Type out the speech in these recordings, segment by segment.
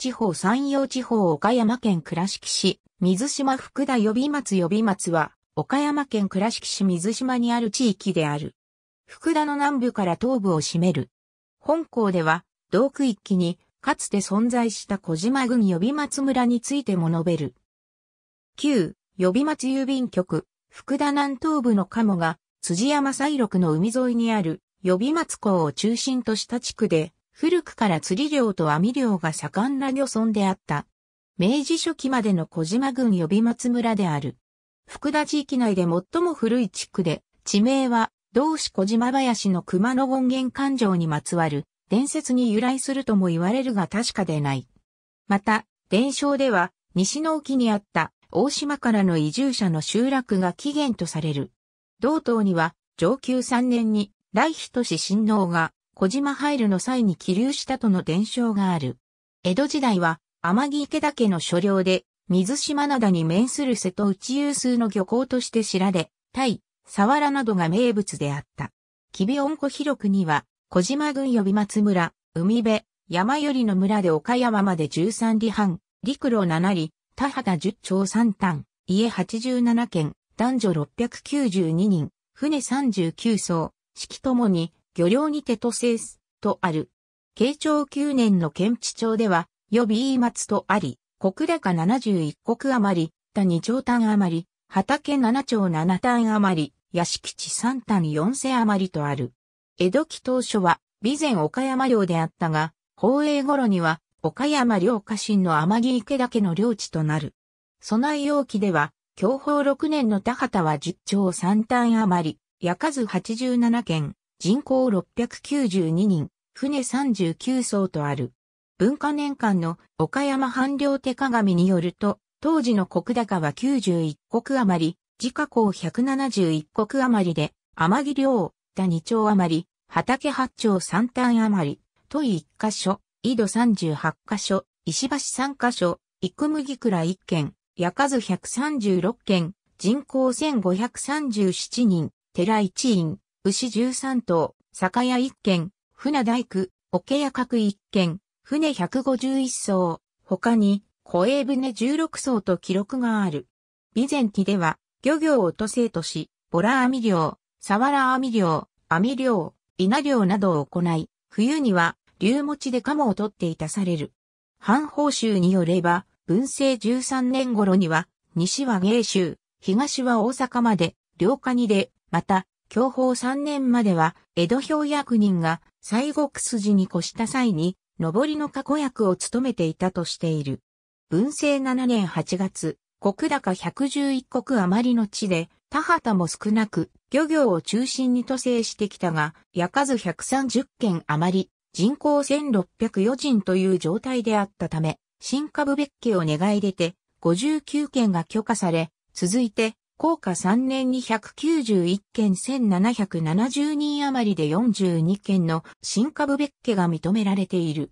地方山陽地方岡山県倉敷市、水島福田予備松予備松は、岡山県倉敷市水島にある地域である。福田の南部から東部を占める。本校では、同区域に、かつて存在した小島郡予備松村についても述べる。旧、予備松郵便局、福田南東部の鴨が、辻山西麓の海沿いにある、予備松港を中心とした地区で、古くから釣り漁と網漁が盛んな漁村であった。明治初期までの小島郡予備松村である。福田地域内で最も古い地区で、地名は同志小島林の熊野権現環状にまつわる伝説に由来するとも言われるが確かでない。また、伝承では西の沖にあった大島からの移住者の集落が起源とされる。同島には上級3年に来日都市新能が小島入るの際に起流したとの伝承がある。江戸時代は、天城池岳の所領で、水島灘に面する瀬戸内有数の漁港として知られ、タイ、サワラなどが名物であった。キビオン広くには、小島郡呼び松村、海辺、山寄りの村で岡山まで13里半、陸路7里、田畑10町3単、家87軒、男女692人、船39艘、式ともに、漁業にてとせす、とある。慶長9年の県知町では、予備言い松とあり、小国七71国余り、谷長単余り、畑7町7単余り、屋敷地3単4世余りとある。江戸期当初は、備前岡山領であったが、宝永頃には、岡山領家臣の天城池岳の領地となる。備え容器では、享保6年の田畑は10町3単余り、焼かず87件、人口692人、船39艘とある。文化年間の岡山半量手鏡によると、当時の国高は91国余り、自家港171国余りで、天城領、田2丁余り、畑8丁3単余り、都井1箇所、井戸38箇所、石橋3箇所、生麦倉1軒、矢数136軒、人口1537人、寺1院、牛13頭、酒屋1軒、船大工、桶屋各1軒、船151艘、他に、小江船16艘と記録がある。備前期では、漁業を都政とし、ボラ網漁、サワラ網漁、網漁、稲漁などを行い、冬には、竜持ちで鴨を取っていたされる。藩報酬によれば、文政13年頃には、西は芸州、東は大阪まで、両下にで、また、享保3年までは、江戸表役人が西国筋に越した際に、上りの過去役を務めていたとしている。文政7年8月、国高111国余りの地で、田畑も少なく、漁業を中心に都政してきたが、焼かず130件余り、人口1604人という状態であったため、新株別家を願い出て、59件が許可され、続いて、高価3年に191件1770人余りで42件の新株別家が認められている。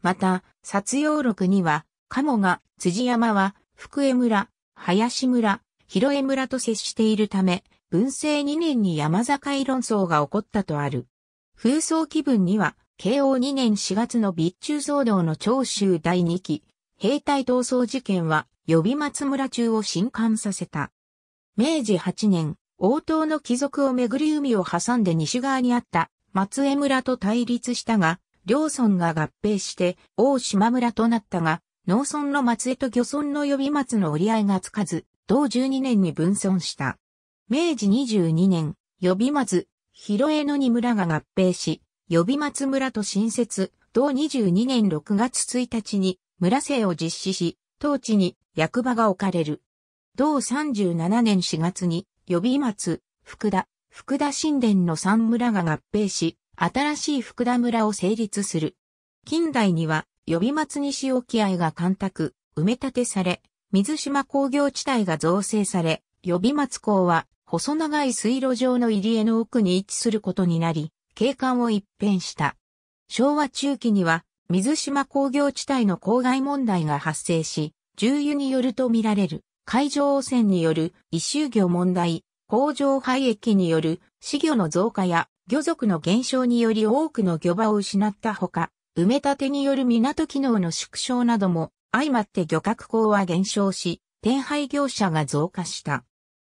また、殺用録には、鴨が、辻山は、福江村、林村、広江村と接しているため、文政2年に山境論争が起こったとある。風葬気分には、慶応2年4月の備中騒動の長州第2期、兵隊闘争事件は、予備松村中を震撼させた。明治8年、王党の貴族をめぐり海を挟んで西側にあった松江村と対立したが、両村が合併して大島村となったが、農村の松江と漁村の予備松の折り合いがつかず、同12年に分村した。明治22年、予備松、広江の二村が合併し、予備松村と新設、同22年6月1日に村政を実施し、当地に役場が置かれる。同37年4月に、予備松、福田、福田神殿の三村が合併し、新しい福田村を成立する。近代には、予備松西沖合が干拓、埋め立てされ、水島工業地帯が造成され、予備松港は、細長い水路上の入り江の奥に位置することになり、景観を一変した。昭和中期には、水島工業地帯の郊外問題が発生し、重油によると見られる。海上汚染による異臭魚問題、工場廃液による死魚の増加や魚族の減少により多くの魚場を失ったほか、埋め立てによる港機能の縮小なども相まって漁獲港は減少し、転廃業者が増加した。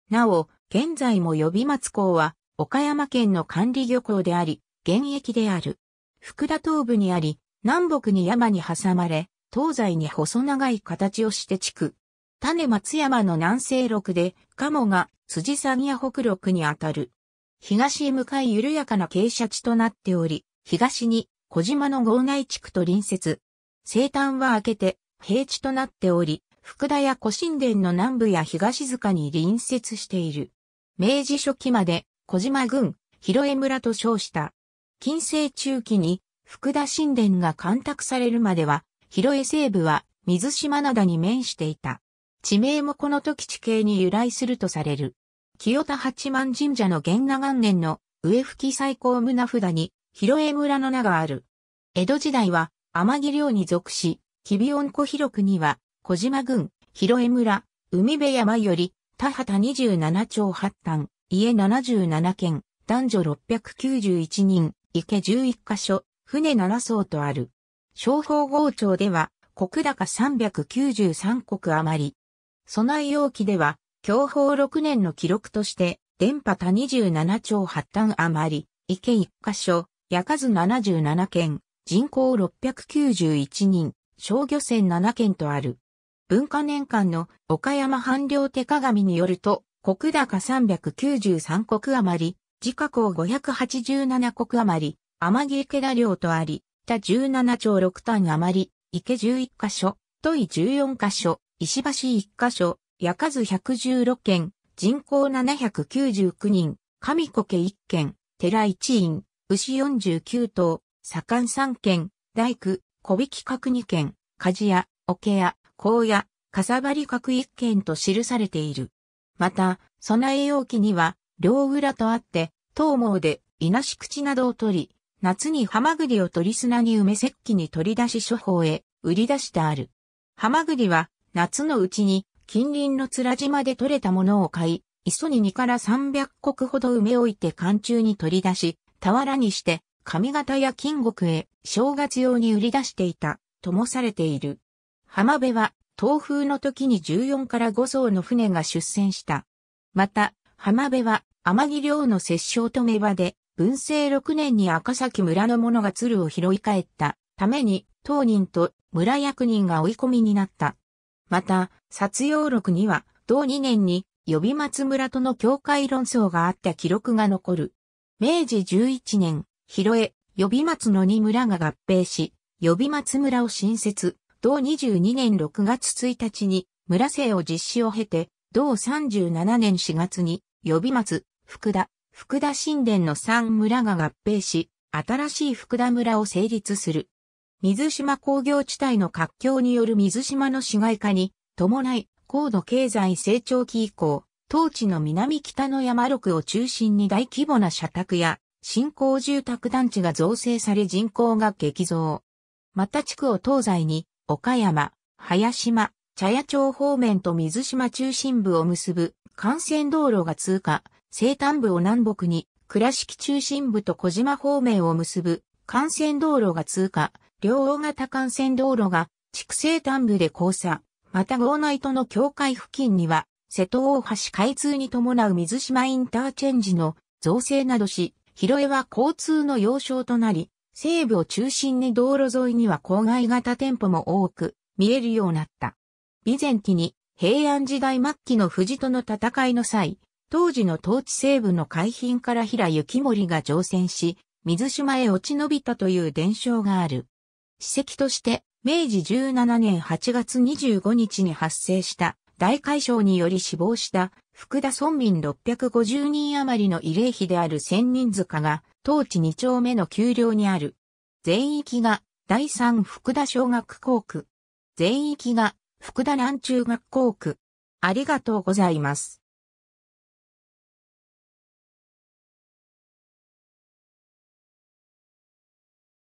なお、現在も予備松港は岡山県の管理漁港であり、現役である。福田東部にあり、南北に山に挟まれ、東西に細長い形をして地区、種松山の南西麓で、鴨が辻山や北麓にあたる。東へ向かい緩やかな傾斜地となっており、東に小島の豪内地区と隣接。西端は明けて平地となっており、福田や古神殿の南部や東塚に隣接している。明治初期まで小島郡、広江村と称した。近世中期に福田神殿が干拓されるまでは、広江西部は水島灘に面していた。地名もこの時地形に由来するとされる。清田八幡神社の元和元年の上吹き最高胸札に広江村の名がある。江戸時代は天城領に属し、吉備温湖広くには小島郡、広江村、海辺山より田畑27町8端、家77軒、男女691人、池11カ所、船7層とある。商法郷町では、国高393国余り、備え容器では、享保6年の記録として、電波多27兆8単余り、池1箇所、夜数77件、人口691人、小漁船7件とある。文化年間の岡山半量手鏡によると、国高393国余り、自家港587国余り、天城池田領とあり、他17兆6単余り、池11箇所、都井14箇所、石橋一箇所、屋数116件、人口799人、上苔一件、寺一院、牛49頭、左官三件、大工、小引角二件、鍛冶屋、桶屋、荒屋、かさばり角一件と記されている。また、備え容器には、両裏とあって、東毛で、稲し口などを取り、夏にハマグリを取り砂に埋め石器に取り出し処方へ、売り出してある。ハマグリは、夏のうちに近隣の良島で採れたものを買い、磯に2から300石ほど埋め置いて寒中に取り出し、俵にして、上方や金国へ正月用に売り出していた、ともされている。浜辺は、東風の時に14から5艘の船が出船した。また、浜辺は、天城領の摂生と目場で、文政6年に赤崎村の者が鶴を拾い帰ったために、当人と村役人が追い込みになった。また、殺用録には、同2年に、予備松村との境界論争があった記録が残る。明治11年、広江、予備松の2村が合併し、予備松村を新設、同22年6月1日に、村制を実施を経て、同37年4月に、予備松、福田、福田神殿の3村が合併し、新しい福田村を成立する。水島工業地帯の活況による水島の市街化に伴い高度経済成長期以降、当地の南北の山六を中心に大規模な社宅や新興住宅団地が造成され人口が激増。また地区を東西に岡山、林島、茶屋町方面と水島中心部を結ぶ幹線道路が通過、西端部を南北に倉敷中心部と小島方面を結ぶ幹線道路が通過、両大型幹線道路が畜生端部で交差、また号内との境界付近には、瀬戸大橋開通に伴う水島インターチェンジの造成などし、広江は交通の要衝となり、西部を中心に道路沿いには郊外型店舗も多く見えるようになった。備前期に平安時代末期の富士との戦いの際、当時の統治西部の海浜から平幸森が乗船し、水島へ落ち延びたという伝承がある。史跡として明治17年8月25日に発生した大海嘯により死亡した福田村民650人余りの慰霊碑である千人塚が当地2丁目の丘陵にある。全域が第3福田小学校区。全域が福田南中学校区。ありがとうございます。